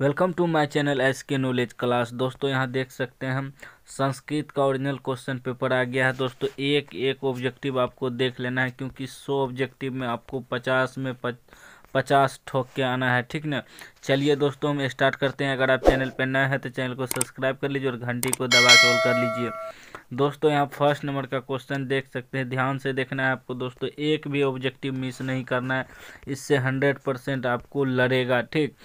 welcome to my channel S K knowledge class दोस्तों यहां देख सकते हैं हम संस्कृत का ओरिजिनल क्वेश्चन पेपर आ गया है दोस्तों एक एक ऑब्जेक्टिव आपको देख लेना है क्योंकि सौ ऑब्जेक्टिव में आपको पचास में पच, पचास ठोक के आना है ठीक ना चलिए दोस्तों हम स्टार्ट करते हैं अगर आप चैनल पर नए हैं तो चैनल को सब्सक्राइब कर लीजिए और घंटी को दबा के ऑल कर लीजिए दोस्तों यहाँ फर्स्ट नंबर का क्वेश्चन देख सकते हैं ध्यान से देखना है आपको दोस्तों एक भी ऑब्जेक्टिव मिस नहीं करना है इससे हंड्रेड परसेंट आपको लड़ेगा ठीक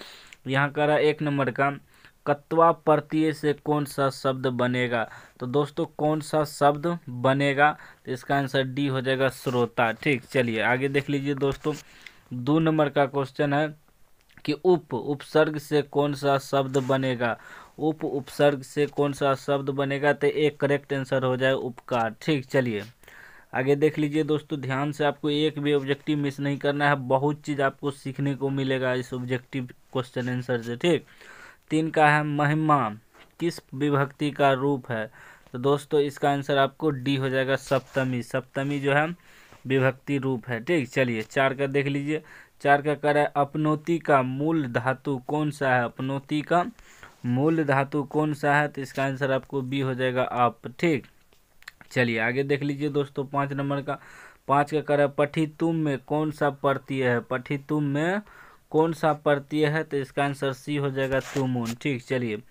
यहाँ कह रहा है एक नंबर का कत्वा प्रत्यय से कौन सा शब्द बनेगा तो दोस्तों कौन सा शब्द बनेगा तो इसका आंसर डी हो जाएगा श्रोता ठीक चलिए आगे देख लीजिए दोस्तों दो नंबर का क्वेश्चन है कि उप उपसर्ग से कौन सा शब्द बनेगा उप उपसर्ग से कौन सा शब्द बनेगा तो एक करेक्ट आंसर हो जाए उपकार ठीक चलिए आगे देख लीजिए दोस्तों ध्यान से आपको एक भी ऑब्जेक्टिव मिस नहीं करना है बहुत चीज़ आपको सीखने को मिलेगा इस ऑब्जेक्टिव क्वेश्चन आंसर से ठीक तीन का है महिमा किस विभक्ति का रूप है तो दोस्तों इसका आंसर आपको डी हो जाएगा सप्तमी सप्तमी जो है विभक्ति रूप है ठीक चलिए चार का देख लीजिए चार का कर है अपनौती का मूल धातु कौन सा है अपनौती का मूल धातु कौन सा है तो इसका आंसर आपको बी हो जाएगा आप ठीक चलिए आगे देख लीजिए दोस्तों पाँच नंबर का पाँच का कर पठी तुम में कौन सा प्रत्यय है पठी तुम में कौन सा प्रत्यय है तो इसका आंसर सी हो जाएगा तुमुन ठीक चलिए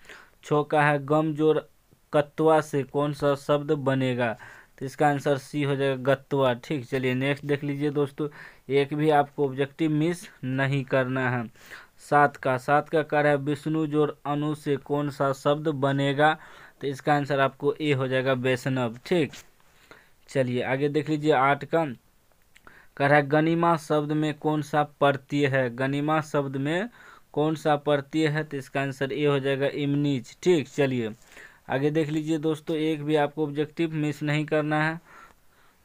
छो का है गम जोर कत्वा से कौन सा शब्द बनेगा तो इसका आंसर सी हो जाएगा गत्वा ठीक चलिए नेक्स्ट देख लीजिए दोस्तों एक भी आपको ऑब्जेक्टिव मिस नहीं करना है सात का सात का कर है विष्णु जोर अनु से कौन सा शब्द बनेगा तो इसका आंसर आपको ए हो जाएगा वैष्णव ठीक चलिए आगे देख लीजिए आठ का कह रहा है गनिमा शब्द में कौन सा प्रत्यय है गनिमा शब्द में कौन सा प्रत्यय है तो इसका आंसर ए हो जाएगा इमनीच ठीक चलिए आगे देख लीजिए दोस्तों एक भी आपको ऑब्जेक्टिव मिस नहीं करना है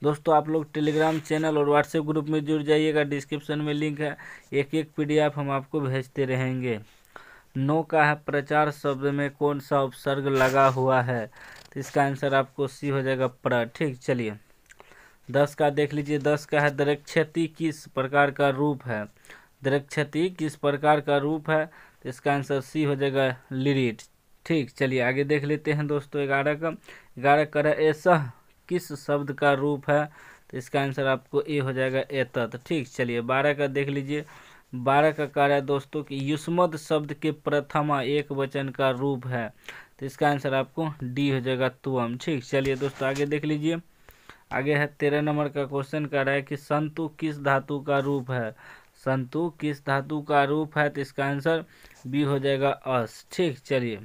दोस्तों आप लोग टेलीग्राम चैनल और व्हाट्सएप ग्रुप में जुड़ जाइएगा डिस्क्रिप्शन में लिंक है एक एक पीडीएफ हम आपको भेजते रहेंगे नो का है प्रचार शब्द में कौन सा उपसर्ग लगा हुआ है तो इसका आंसर आपको सी हो जाएगा प्र ठीक चलिए दस का देख लीजिए दस का है दृक्षति किस प्रकार का रूप है दृक्षति किस प्रकार का रूप है तो इसका आंसर सी हो जाएगा लिरिट ठीक चलिए आगे देख लेते हैं दोस्तों ग्यारह का ग्यारह का है ऐसा किस शब्द का रूप है तो इसका आंसर आपको ए हो जाएगा एतत ठीक चलिए बारह का देख लीजिए बारह का कार्य है दोस्तों कि युष्मद शब्द के प्रथमा एक वचन का रूप है तो इसका आंसर आपको डी हो जाएगा तुअम ठीक चलिए दोस्तों आगे देख लीजिए आगे है तेरह नंबर का क्वेश्चन कर रहा है कि संतु किस धातु का रूप है संतु किस धातु का रूप है तो इसका आंसर बी हो जाएगा अस ठीक चलिए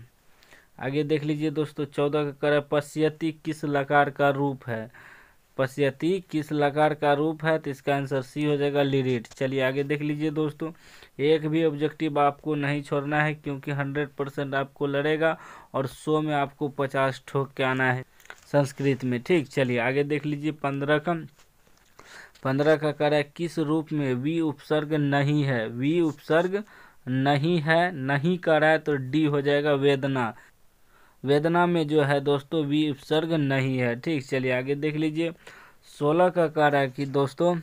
आगे देख लीजिए दोस्तों चौदह का है पश्यति किस लकार का रूप है पश्यति किस लकार का रूप है तो इसका आंसर सी हो जाएगा लिरिट चलिए आगे देख लीजिए दोस्तों एक भी ऑब्जेक्टिव आपको नहीं छोड़ना है क्योंकि हंड्रेड परसेंट आपको लड़ेगा और सौ में आपको पचास ठोक के आना है संस्कृत में ठीक चलिए आगे देख लीजिए पंद्रह का पंद्रह का कार्य किस रूप में वी उपसर्ग नहीं है वी उपसर्ग नहीं है नहीं कर रहा है तो डी हो जाएगा वेदना वेदना में जो है दोस्तों वी उपसर्ग नहीं है ठीक चलिए आगे देख लीजिए सोलह का कार्य है कि दोस्तों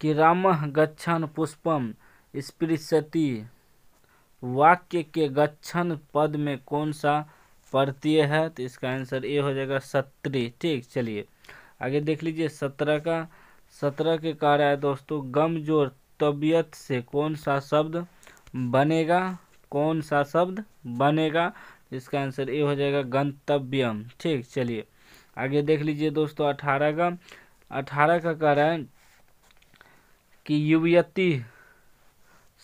कि राम गच्छन पुष्पम स्पृशति वाक्य के गच्छन पद में कौन सा प्रत्यय है तो इसका आंसर ए हो जाएगा सत्री ठीक चलिए आगे देख लीजिए सत्रह का सत्रह के कार्य है दोस्तों गम जोर तबीयत से कौन सा शब्द बनेगा कौन सा शब्द बनेगा इसका आंसर ए हो जाएगा गंतव्यम ठीक चलिए आगे देख लीजिए दोस्तों अठारह का अठारह का कह रहा है कि युवती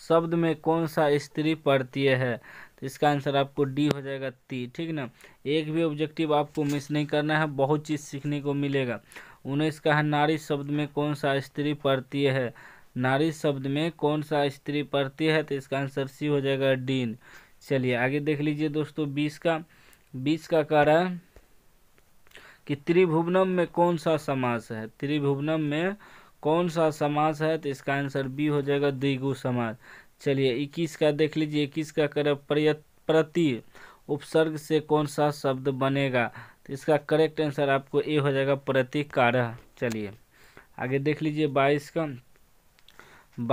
शब्द में कौन सा स्त्री प्रत्यय है तो इसका आंसर आपको डी हो जाएगा ती ठीक ना एक भी ऑब्जेक्टिव आपको मिस नहीं करना है बहुत चीज़ सीखने को मिलेगा उन्नीस का है नारी शब्द में कौन सा स्त्री प्रत्यय है नारी शब्द में कौन सा स्त्री प्रत्यय है तो इसका आंसर सी हो जाएगा डीन चलिए आगे देख लीजिए दोस्तों बीस का बीस का कह रहा है कि त्रिभुवनम में कौन सा समास है त्रिभुवनम में कौन सा समास है तो इसका आंसर बी हो जाएगा द्विगु समास चलिए इक्कीस का देख लीजिए इक्कीस का कर प्रति उपसर्ग से कौन सा शब्द बनेगा तो इसका करेक्ट आंसर आपको ए हो जाएगा प्रतिकार चलिए आगे देख लीजिए बाईस का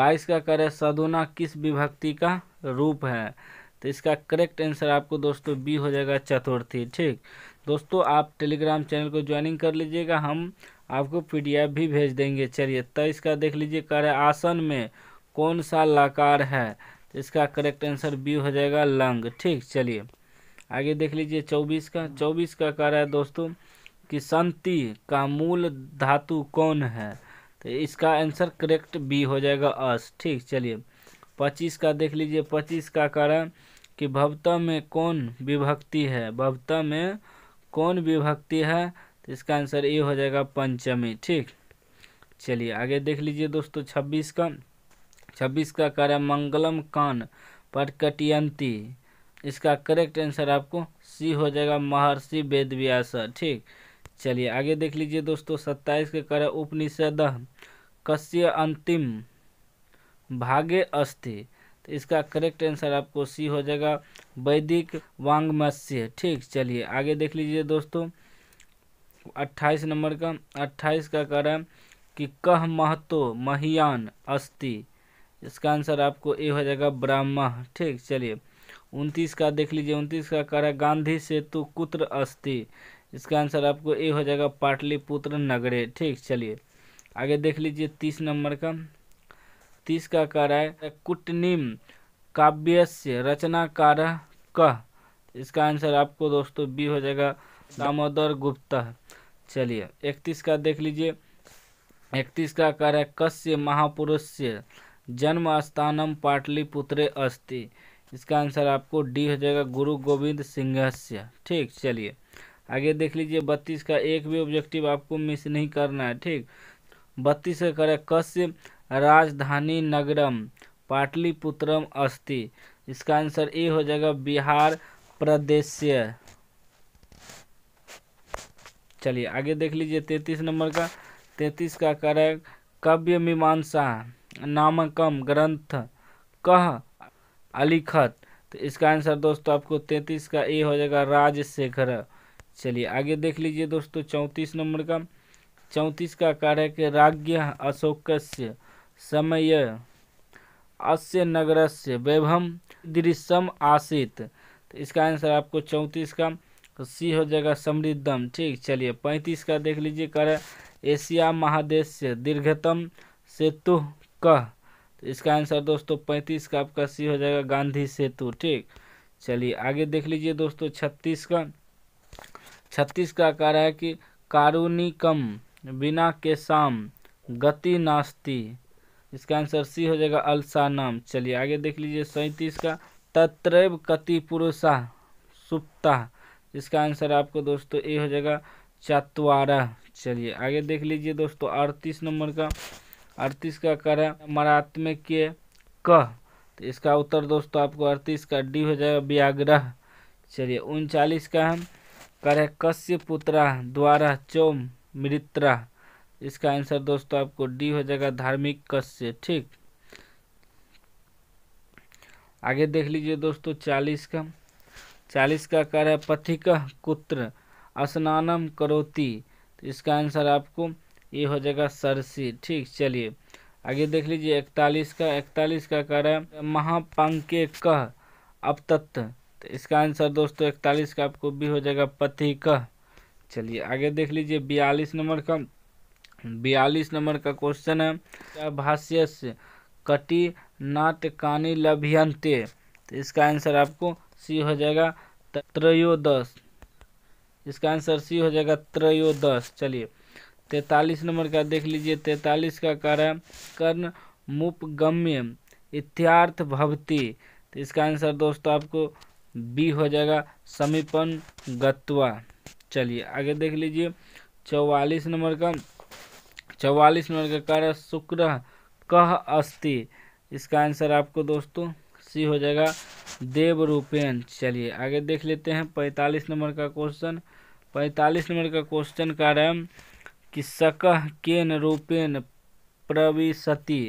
बाईस का करे सदुना किस विभक्ति का रूप है तो इसका करेक्ट आंसर आपको दोस्तों बी हो जाएगा चतुर्थी ठीक दोस्तों आप टेलीग्राम चैनल को ज्वाइनिंग कर लीजिएगा हम आपको पी भी भेज देंगे चलिए तो का देख लीजिए कर आसन में कौन सा लाकार है तो इसका करेक्ट आंसर बी हो जाएगा लंग ठीक चलिए आगे देख लीजिए चौबीस का चौबीस का कह रहा है दोस्तों कि संति का मूल धातु कौन है तो इसका आंसर करेक्ट बी हो जाएगा अस ठीक चलिए पच्चीस का देख लीजिए पच्चीस का है कि भवता में कौन विभक्ति है भवता में कौन विभक्ति है तो इसका आंसर ए हो जाएगा पंचमी ठीक चलिए आगे देख लीजिए दोस्तों छब्बीस का छब्बीस का कार्य मंगलम कान प्रकटियंती इसका करेक्ट आंसर आपको सी हो जाएगा महर्षि वेद व्यास ठीक चलिए आगे देख लीजिए दोस्तों सत्ताईस के कार्य उपनिषद कश्य अंतिम भागे अस्थि इसका करेक्ट आंसर आपको सी हो जाएगा वैदिक वांगमत्स्य ठीक चलिए आगे देख लीजिए दोस्तों अट्ठाईस नंबर का अट्ठाईस का कह रहा है कि कह महतो महियान अस्ति इसका आंसर आपको ए हो जाएगा ब्राह्म ठीक चलिए उनतीस का देख लीजिए उनतीस का कह रहा है गांधी सेतु कुत्र अस्थि इसका आंसर आपको ए हो जाएगा पाटलिपुत्र नगरे ठीक चलिए आगे देख लीजिए तीस नंबर का तीस का है कुटनिम काव्य से रचनाकार कह इसका आंसर आपको दोस्तों बी हो जाएगा दामोदर गुप्ता चलिए इकतीस का देख लीजिए इकतीस का है कश्य महापुरुष से जन्म स्थानम पाटलिपुत्रे अस्ति इसका आंसर आपको डी हो जाएगा गुरु गोविंद सिंह से ठीक चलिए आगे देख लीजिए बत्तीस का एक भी ऑब्जेक्टिव आपको मिस नहीं करना है ठीक बत्तीस का कार्य कश्य राजधानी नगरम पाटलिपुत्रम अस्ति इसका आंसर ए हो जाएगा बिहार प्रदेश चलिए आगे देख लीजिए तैतीस नंबर का तैतीस का कारक कव्य मीमांसा नामकम ग्रंथ कह अलिखत तो इसका आंसर दोस्तों आपको तैतीस का ए हो जाएगा राजशेखर चलिए आगे देख लीजिए दोस्तों चौंतीस नंबर का चौंतीस का कारक राज्य से समये अस्य से वैभव दृश्यम आसित तो इसका आंसर आपको चौंतीस का तो सी हो जाएगा समृद्धम ठीक चलिए पैंतीस का देख लीजिए कर एशिया महादेश से दीर्घतम सेतु कह तो इसका आंसर दोस्तों पैंतीस का आपका सी हो जाएगा गांधी सेतु ठीक चलिए आगे देख लीजिए दोस्तों छत्तीस का छत्तीस का कह रहा है कि कारुणिकम बिना के शाम गति नास्ती इसका आंसर सी हो जाएगा नाम चलिए आगे देख लीजिए सैंतीस का तत्रैव कति पुरुषा सुप्ता इसका आंसर आपको दोस्तों ए हो जाएगा चतवारा चलिए आगे देख लीजिए दोस्तों अड़तीस नंबर का अड़तीस का कर मरात्म के क तो इसका उत्तर दोस्तों आपको अड़तीस का डी हो जाएगा व्याग्रह चलिए उनचालीस का हम करें कश्य पुत्रा द्वारा चौम मृत्रा इसका आंसर दोस्तों आपको डी हो जाएगा धार्मिक कश्य ठीक आगे देख लीजिए दोस्तों चालीस का चालीस का कर है पथिक कुत्र स्नानम करोती तो इसका आंसर आपको ये हो जाएगा सरसी ठीक चलिए आगे देख लीजिए इकतालीस का इकतालीस का कर है महापांके कह अपतत्त तो इसका आंसर दोस्तों इकतालीस का आपको भी हो जाएगा पथिक चलिए आगे देख लीजिए बयालीस नंबर का बयालीस नंबर का क्वेश्चन है भाष्य कटी नाटकानी लभ्यंते तो इसका आंसर आपको सी हो जाएगा त्रयोदश इसका आंसर सी हो जाएगा त्रयोदश चलिए तैतालीस नंबर का देख लीजिए तैतालीस का कार्य कर्ण मुपगम्य इत्यार्थ भवती तो इसका आंसर दोस्तों आपको बी हो जाएगा समीपन गत्वा चलिए आगे देख लीजिए चौवालीस नंबर का चौवालीस नंबर का कार्य शुक्र कह अस्थि इसका आंसर आपको दोस्तों सी हो जाएगा देव रूपेण चलिए आगे देख लेते हैं पैंतालीस नंबर का क्वेश्चन पैंतालीस नंबर का क्वेश्चन का है कि सकह केन रूपेण प्रविशति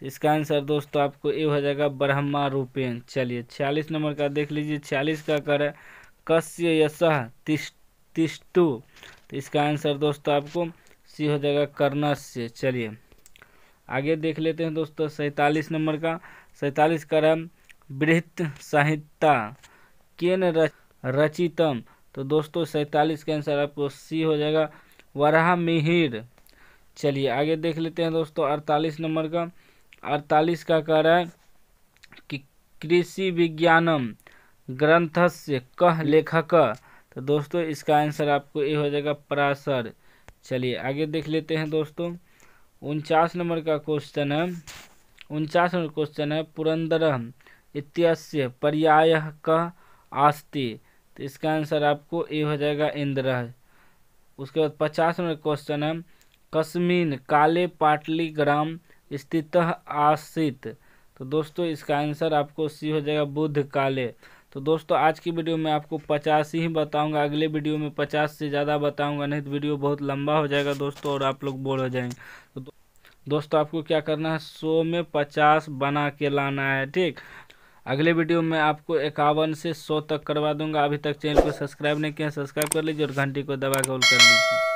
तो इसका आंसर दोस्तों आपको ए हो जाएगा ब्रह्मा रूपेण चलिए छियालीस नंबर का देख लीजिए छियालीस का कर कश्य यश तिष्टु तो इसका आंसर दोस्तों आपको सी हो जाएगा कर्णस्य चलिए आगे देख लेते हैं दोस्तों सैंतालीस नंबर का सैंतालीस का रम बृहत संहिता केन रच, रचितम तो दोस्तों सैंतालीस का आंसर आपको सी हो जाएगा वराह मिहिर चलिए आगे देख लेते हैं दोस्तों अड़तालीस नंबर का अड़तालीस का कह रहा है कि कृषि विज्ञानम ग्रंथस्य कह लेखक तो दोस्तों इसका आंसर आपको ये हो जाएगा पराशर चलिए आगे देख लेते हैं दोस्तों उनचास नंबर का क्वेश्चन है उनचास नंबर क्वेश्चन है पुरंदर इत्यस्य पर्याय का आस्ति तो इसका आंसर आपको ए हो जाएगा इंद्र उसके बाद पचास नंबर क्वेश्चन है कश्मीन काले पाटली ग्राम स्थित आसित तो दोस्तों इसका आंसर आपको सी हो जाएगा बुद्ध काले तो दोस्तों आज की वीडियो में आपको पचास ही बताऊंगा अगले वीडियो में पचास से ज़्यादा बताऊंगा नहीं तो वीडियो बहुत लंबा हो जाएगा दोस्तों और आप लोग बोर हो जाएंगे तो दोस्तों आपको क्या करना है सौ में पचास बना के लाना है ठीक अगले वीडियो में आपको इक्यावन से सौ तक करवा दूंगा अभी तक चैनल को सब्सक्राइब नहीं किया सब्सक्राइब कर लीजिए और घंटी को दबा कर कर लीजिए